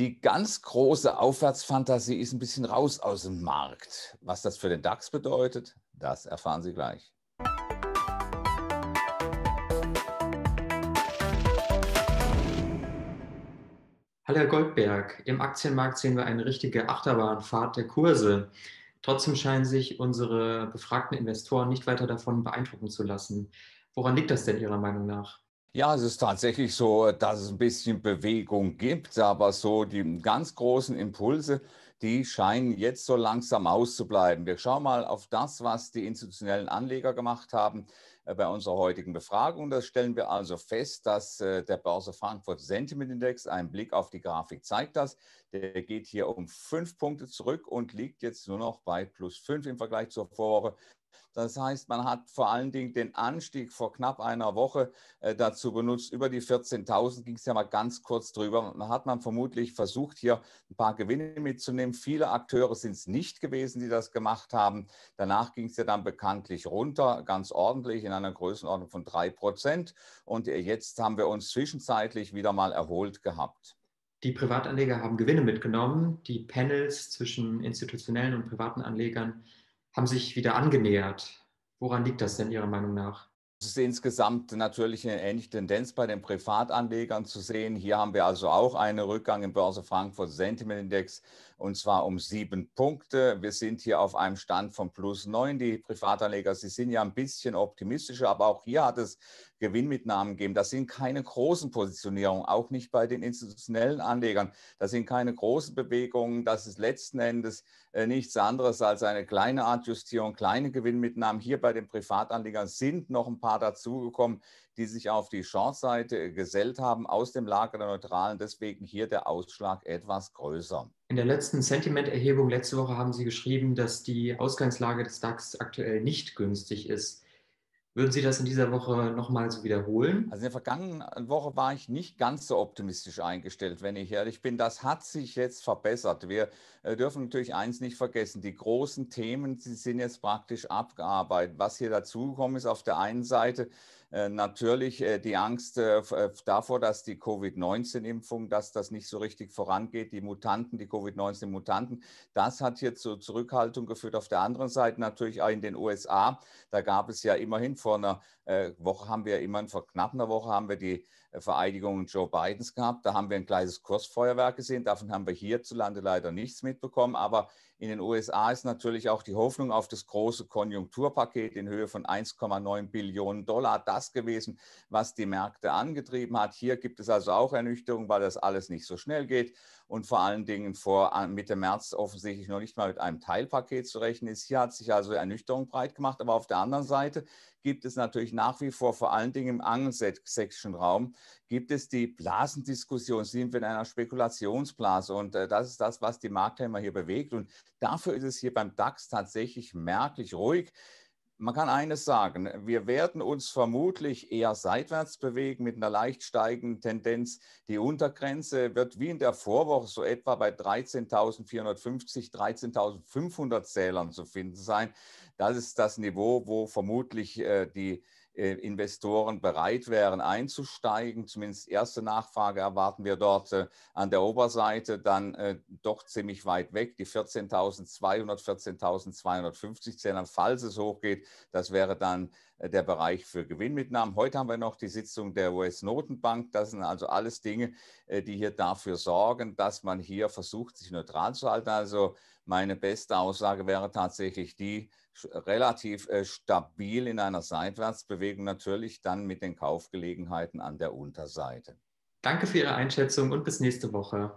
Die ganz große Aufwärtsfantasie ist ein bisschen raus aus dem Markt. Was das für den DAX bedeutet, das erfahren Sie gleich. Hallo Herr Goldberg, im Aktienmarkt sehen wir eine richtige Achterbahnfahrt der Kurse. Trotzdem scheinen sich unsere befragten Investoren nicht weiter davon beeindrucken zu lassen. Woran liegt das denn Ihrer Meinung nach? Ja, es ist tatsächlich so, dass es ein bisschen Bewegung gibt, aber so die ganz großen Impulse, die scheinen jetzt so langsam auszubleiben. Wir schauen mal auf das, was die institutionellen Anleger gemacht haben. Äh, bei unserer heutigen Befragung. Da stellen wir also fest, dass äh, der Börse Frankfurt Sentiment Index, ein Blick auf die Grafik zeigt das, der geht hier um fünf Punkte zurück und liegt jetzt nur noch bei plus fünf im Vergleich zur Vorwoche. Das heißt, man hat vor allen Dingen den Anstieg vor knapp einer Woche äh, dazu benutzt. Über die 14.000 ging es ja mal ganz kurz drüber. Da hat man vermutlich versucht, hier ein paar Gewinne mitzunehmen. Viele Akteure sind es nicht gewesen, die das gemacht haben. Danach ging es ja dann bekanntlich runter, ganz ordentlich in einer Größenordnung von drei Prozent. Und äh, jetzt haben wir uns zwischenzeitlich wieder mal erholt gehabt. Die Privatanleger haben Gewinne mitgenommen. Die Panels zwischen institutionellen und privaten Anlegern haben sich wieder angenähert. Woran liegt das denn Ihrer Meinung nach? Es ist insgesamt natürlich eine ähnliche Tendenz bei den Privatanlegern zu sehen. Hier haben wir also auch einen Rückgang im Börse Frankfurt Sentiment Index und zwar um sieben Punkte. Wir sind hier auf einem Stand von plus neun. Die Privatanleger, sie sind ja ein bisschen optimistischer, aber auch hier hat es Gewinnmitnahmen geben. Das sind keine großen Positionierungen, auch nicht bei den institutionellen Anlegern. Das sind keine großen Bewegungen. Das ist letzten Endes äh, nichts anderes als eine kleine Adjustierung, kleine Gewinnmitnahmen. Hier bei den Privatanlegern sind noch ein paar dazugekommen, die sich auf die Short-Seite äh, gesellt haben aus dem Lager der Neutralen. Deswegen hier der Ausschlag etwas größer. In der letzten Sentimenterhebung letzte Woche haben Sie geschrieben, dass die Ausgangslage des DAX aktuell nicht günstig ist. Würden Sie das in dieser Woche nochmal so wiederholen? Also in der vergangenen Woche war ich nicht ganz so optimistisch eingestellt, wenn ich ehrlich bin. Das hat sich jetzt verbessert. Wir äh, dürfen natürlich eins nicht vergessen. Die großen Themen die sind jetzt praktisch abgearbeitet. Was hier dazugekommen ist, auf der einen Seite äh, natürlich äh, die Angst äh, davor, dass die Covid-19-Impfung, dass das nicht so richtig vorangeht, die Mutanten, die Covid-19-Mutanten, das hat hier zur Zurückhaltung geführt. Auf der anderen Seite natürlich auch in den USA, da gab es ja immerhin vor einer Woche haben wir immerhin vor knapp einer Woche haben wir die äh, Vereidigung Joe Bidens gehabt. Da haben wir ein kleines Kursfeuerwerk gesehen. Davon haben wir hierzulande leider nichts mitbekommen. Aber in den USA ist natürlich auch die Hoffnung auf das große Konjunkturpaket in Höhe von 1,9 Billionen Dollar das gewesen, was die Märkte angetrieben hat. Hier gibt es also auch Ernüchterung, weil das alles nicht so schnell geht und vor allen Dingen vor äh, Mitte März offensichtlich noch nicht mal mit einem Teilpaket zu rechnen ist. Hier hat sich also Ernüchterung breit gemacht. Aber auf der anderen Seite gibt es natürlich nach wie vor, vor allen Dingen im angelsächsischen Raum, gibt es die Blasendiskussion, sind wir in einer Spekulationsblase und äh, das ist das, was die Marktteilnehmer hier bewegt und dafür ist es hier beim DAX tatsächlich merklich ruhig. Man kann eines sagen, wir werden uns vermutlich eher seitwärts bewegen mit einer leicht steigenden Tendenz. Die Untergrenze wird wie in der Vorwoche so etwa bei 13.450, 13.500 Zählern zu finden sein. Das ist das Niveau, wo vermutlich äh, die äh, Investoren bereit wären einzusteigen. Zumindest erste Nachfrage erwarten wir dort äh, an der Oberseite, dann äh, doch ziemlich weit weg, die 14.200, 14.250 Zählern. Falls es hochgeht, das wäre dann der Bereich für Gewinnmitnahmen. Heute haben wir noch die Sitzung der US-Notenbank. Das sind also alles Dinge, die hier dafür sorgen, dass man hier versucht, sich neutral zu halten. Also meine beste Aussage wäre tatsächlich die, relativ äh, stabil in einer Seitwärtsbewegung, natürlich dann mit den Kaufgelegenheiten an der Unterseite. Danke für Ihre Einschätzung und bis nächste Woche.